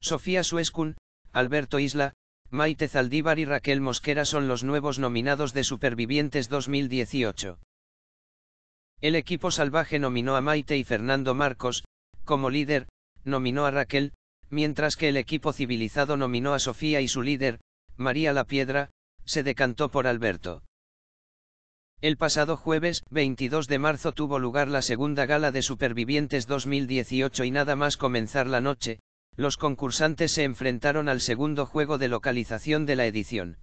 Sofía Suescun, Alberto Isla, Maite Zaldívar y Raquel Mosquera son los nuevos nominados de Supervivientes 2018. El equipo salvaje nominó a Maite y Fernando Marcos, como líder, nominó a Raquel, mientras que el equipo civilizado nominó a Sofía y su líder, María La Piedra, se decantó por Alberto. El pasado jueves, 22 de marzo, tuvo lugar la segunda gala de Supervivientes 2018 y nada más comenzar la noche, los concursantes se enfrentaron al segundo juego de localización de la edición.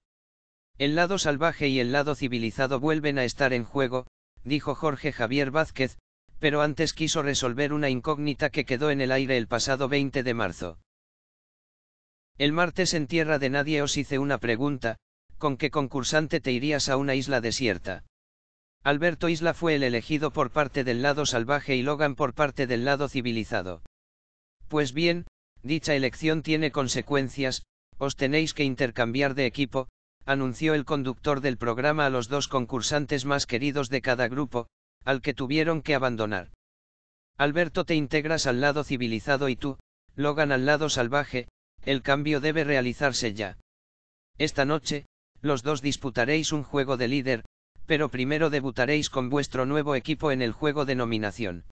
El lado salvaje y el lado civilizado vuelven a estar en juego, dijo Jorge Javier Vázquez, pero antes quiso resolver una incógnita que quedó en el aire el pasado 20 de marzo. El martes en Tierra de Nadie os hice una pregunta, ¿con qué concursante te irías a una isla desierta? Alberto Isla fue el elegido por parte del lado salvaje y Logan por parte del lado civilizado. Pues bien, Dicha elección tiene consecuencias, os tenéis que intercambiar de equipo, anunció el conductor del programa a los dos concursantes más queridos de cada grupo, al que tuvieron que abandonar. Alberto te integras al lado civilizado y tú, Logan al lado salvaje, el cambio debe realizarse ya. Esta noche, los dos disputaréis un juego de líder, pero primero debutaréis con vuestro nuevo equipo en el juego de nominación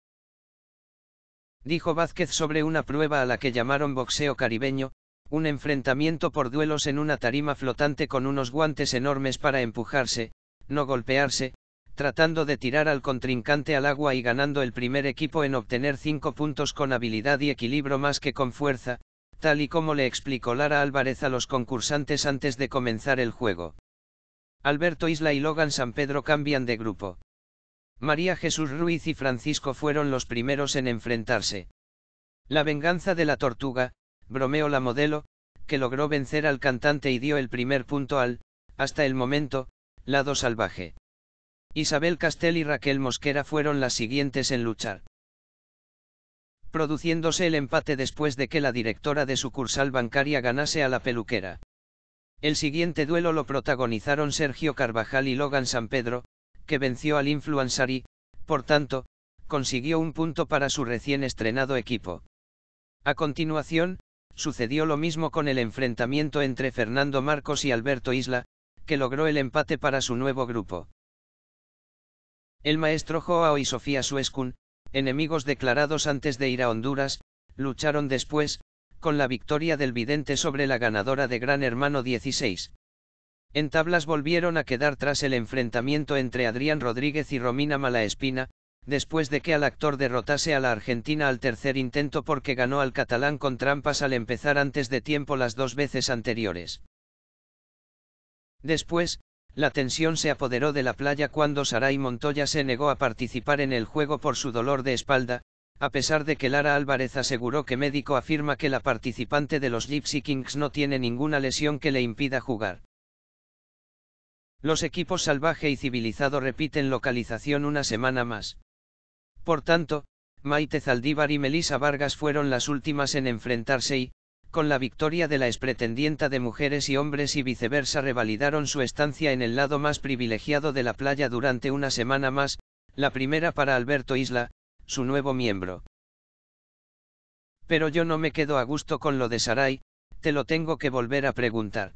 dijo Vázquez sobre una prueba a la que llamaron boxeo caribeño, un enfrentamiento por duelos en una tarima flotante con unos guantes enormes para empujarse, no golpearse, tratando de tirar al contrincante al agua y ganando el primer equipo en obtener cinco puntos con habilidad y equilibrio más que con fuerza, tal y como le explicó Lara Álvarez a los concursantes antes de comenzar el juego. Alberto Isla y Logan San Pedro cambian de grupo. María Jesús Ruiz y Francisco fueron los primeros en enfrentarse. La venganza de la tortuga, bromeó la modelo, que logró vencer al cantante y dio el primer punto al, hasta el momento, lado salvaje. Isabel Castell y Raquel Mosquera fueron las siguientes en luchar. Produciéndose el empate después de que la directora de sucursal bancaria ganase a la peluquera. El siguiente duelo lo protagonizaron Sergio Carvajal y Logan San Pedro, que venció al influencer y, por tanto, consiguió un punto para su recién estrenado equipo. A continuación, sucedió lo mismo con el enfrentamiento entre Fernando Marcos y Alberto Isla, que logró el empate para su nuevo grupo. El maestro Joao y Sofía Suescun, enemigos declarados antes de ir a Honduras, lucharon después, con la victoria del vidente sobre la ganadora de Gran Hermano 16. En tablas volvieron a quedar tras el enfrentamiento entre Adrián Rodríguez y Romina Malaespina, después de que al actor derrotase a la Argentina al tercer intento porque ganó al catalán con trampas al empezar antes de tiempo las dos veces anteriores. Después, la tensión se apoderó de la playa cuando Saray Montoya se negó a participar en el juego por su dolor de espalda, a pesar de que Lara Álvarez aseguró que médico afirma que la participante de los Gypsy Kings no tiene ninguna lesión que le impida jugar. Los equipos salvaje y civilizado repiten localización una semana más. Por tanto, Maite Zaldívar y Melisa Vargas fueron las últimas en enfrentarse y, con la victoria de la expretendienta de mujeres y hombres y viceversa revalidaron su estancia en el lado más privilegiado de la playa durante una semana más, la primera para Alberto Isla, su nuevo miembro. Pero yo no me quedo a gusto con lo de Sarai, te lo tengo que volver a preguntar.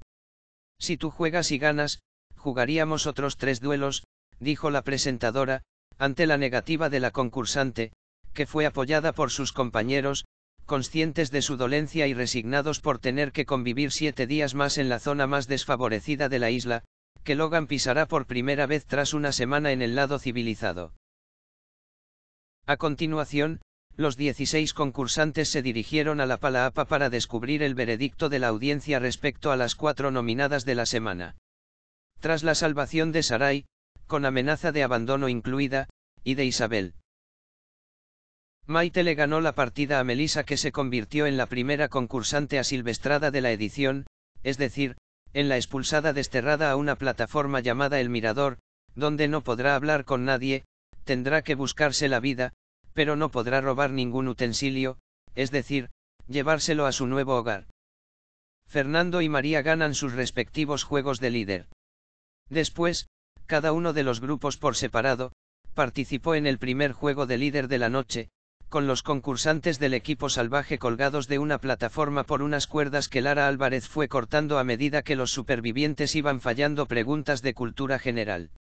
Si tú juegas y ganas, Jugaríamos otros tres duelos, dijo la presentadora, ante la negativa de la concursante, que fue apoyada por sus compañeros, conscientes de su dolencia y resignados por tener que convivir siete días más en la zona más desfavorecida de la isla, que Logan pisará por primera vez tras una semana en el lado civilizado. A continuación, los 16 concursantes se dirigieron a la Palaapa para descubrir el veredicto de la audiencia respecto a las cuatro nominadas de la semana. Tras la salvación de Sarai, con amenaza de abandono incluida, y de Isabel. Maite le ganó la partida a Melissa que se convirtió en la primera concursante asilvestrada de la edición, es decir, en la expulsada desterrada a una plataforma llamada El Mirador, donde no podrá hablar con nadie, tendrá que buscarse la vida, pero no podrá robar ningún utensilio, es decir, llevárselo a su nuevo hogar. Fernando y María ganan sus respectivos juegos de líder. Después, cada uno de los grupos por separado, participó en el primer juego de líder de la noche, con los concursantes del equipo salvaje colgados de una plataforma por unas cuerdas que Lara Álvarez fue cortando a medida que los supervivientes iban fallando preguntas de cultura general.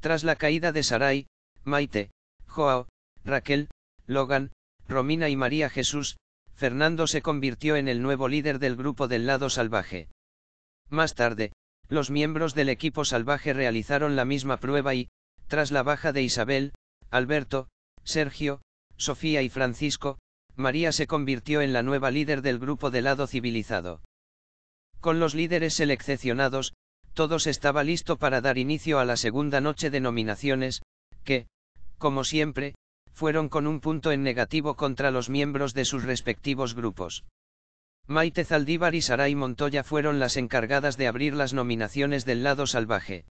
Tras la caída de Sarai, Maite, Joao, Raquel, Logan, Romina y María Jesús, Fernando se convirtió en el nuevo líder del grupo del lado salvaje. Más tarde, los miembros del equipo salvaje realizaron la misma prueba y, tras la baja de Isabel, Alberto, Sergio, Sofía y Francisco, María se convirtió en la nueva líder del grupo de lado civilizado. Con los líderes seleccionados, todos estaba listo para dar inicio a la segunda noche de nominaciones, que, como siempre, fueron con un punto en negativo contra los miembros de sus respectivos grupos. Maite Zaldívar y Saray Montoya fueron las encargadas de abrir las nominaciones del lado salvaje.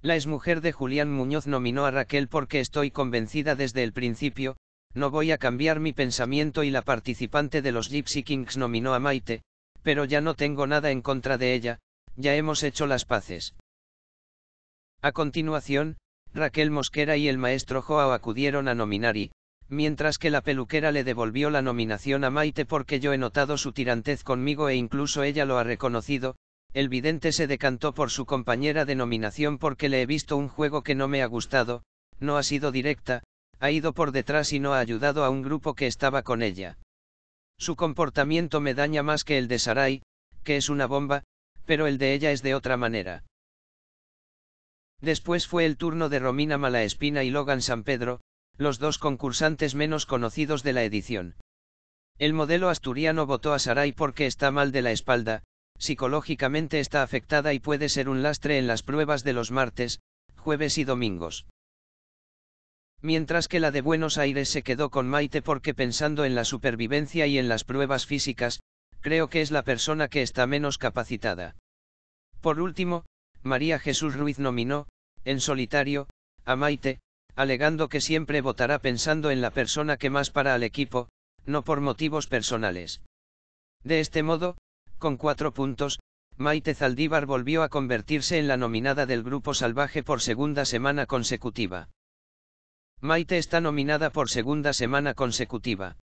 La exmujer de Julián Muñoz nominó a Raquel porque estoy convencida desde el principio, no voy a cambiar mi pensamiento y la participante de los Gypsy Kings nominó a Maite, pero ya no tengo nada en contra de ella, ya hemos hecho las paces. A continuación, Raquel Mosquera y el maestro Joao acudieron a nominar y, mientras que la peluquera le devolvió la nominación a Maite porque yo he notado su tirantez conmigo e incluso ella lo ha reconocido, el vidente se decantó por su compañera de nominación porque le he visto un juego que no me ha gustado, no ha sido directa, ha ido por detrás y no ha ayudado a un grupo que estaba con ella. Su comportamiento me daña más que el de Sarai, que es una bomba, pero el de ella es de otra manera. Después fue el turno de Romina Malaespina y Logan San Pedro, los dos concursantes menos conocidos de la edición. El modelo asturiano votó a Saray porque está mal de la espalda, psicológicamente está afectada y puede ser un lastre en las pruebas de los martes, jueves y domingos. Mientras que la de Buenos Aires se quedó con Maite porque pensando en la supervivencia y en las pruebas físicas, creo que es la persona que está menos capacitada. Por último, María Jesús Ruiz nominó, en solitario, a Maite, alegando que siempre votará pensando en la persona que más para al equipo, no por motivos personales. De este modo, con cuatro puntos, Maite Zaldívar volvió a convertirse en la nominada del Grupo Salvaje por segunda semana consecutiva. Maite está nominada por segunda semana consecutiva.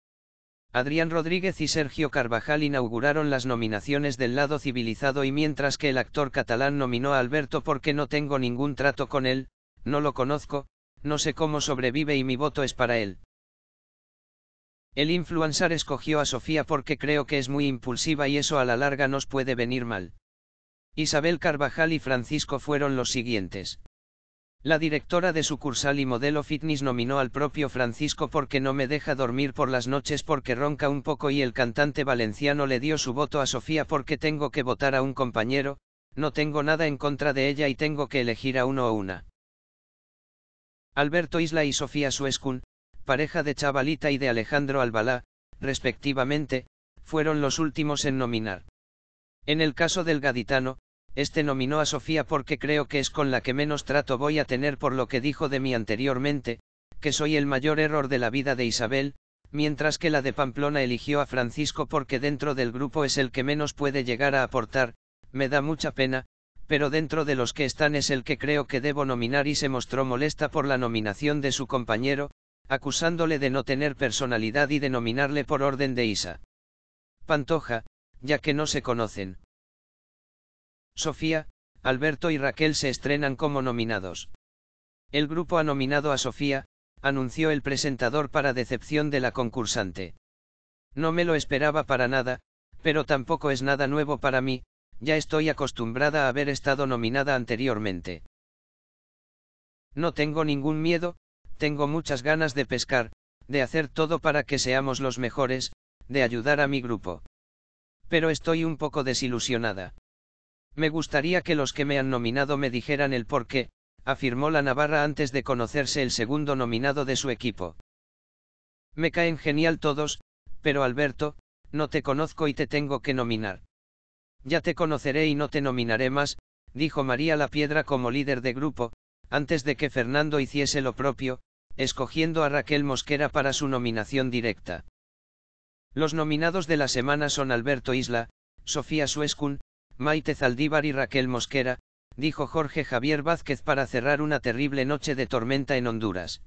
Adrián Rodríguez y Sergio Carvajal inauguraron las nominaciones del lado civilizado y mientras que el actor catalán nominó a Alberto porque no tengo ningún trato con él, no lo conozco, no sé cómo sobrevive y mi voto es para él. El influencer escogió a Sofía porque creo que es muy impulsiva y eso a la larga nos puede venir mal. Isabel Carvajal y Francisco fueron los siguientes. La directora de sucursal y modelo fitness nominó al propio Francisco porque no me deja dormir por las noches porque ronca un poco y el cantante valenciano le dio su voto a Sofía porque tengo que votar a un compañero, no tengo nada en contra de ella y tengo que elegir a uno o una. Alberto Isla y Sofía Suescun, pareja de Chavalita y de Alejandro Albalá, respectivamente, fueron los últimos en nominar. En el caso del gaditano, este nominó a Sofía porque creo que es con la que menos trato voy a tener por lo que dijo de mí anteriormente, que soy el mayor error de la vida de Isabel, mientras que la de Pamplona eligió a Francisco porque dentro del grupo es el que menos puede llegar a aportar, me da mucha pena, pero dentro de los que están es el que creo que debo nominar y se mostró molesta por la nominación de su compañero, acusándole de no tener personalidad y de nominarle por orden de Isa. Pantoja, ya que no se conocen. Sofía, Alberto y Raquel se estrenan como nominados. El grupo ha nominado a Sofía, anunció el presentador para decepción de la concursante. No me lo esperaba para nada, pero tampoco es nada nuevo para mí, ya estoy acostumbrada a haber estado nominada anteriormente. No tengo ningún miedo, tengo muchas ganas de pescar, de hacer todo para que seamos los mejores, de ayudar a mi grupo. Pero estoy un poco desilusionada. Me gustaría que los que me han nominado me dijeran el por qué, afirmó la Navarra antes de conocerse el segundo nominado de su equipo. Me caen genial todos, pero Alberto, no te conozco y te tengo que nominar. Ya te conoceré y no te nominaré más, dijo María la Piedra como líder de grupo, antes de que Fernando hiciese lo propio, escogiendo a Raquel Mosquera para su nominación directa. Los nominados de la semana son Alberto Isla, Sofía Suescun, Maite Zaldívar y Raquel Mosquera, dijo Jorge Javier Vázquez para cerrar una terrible noche de tormenta en Honduras.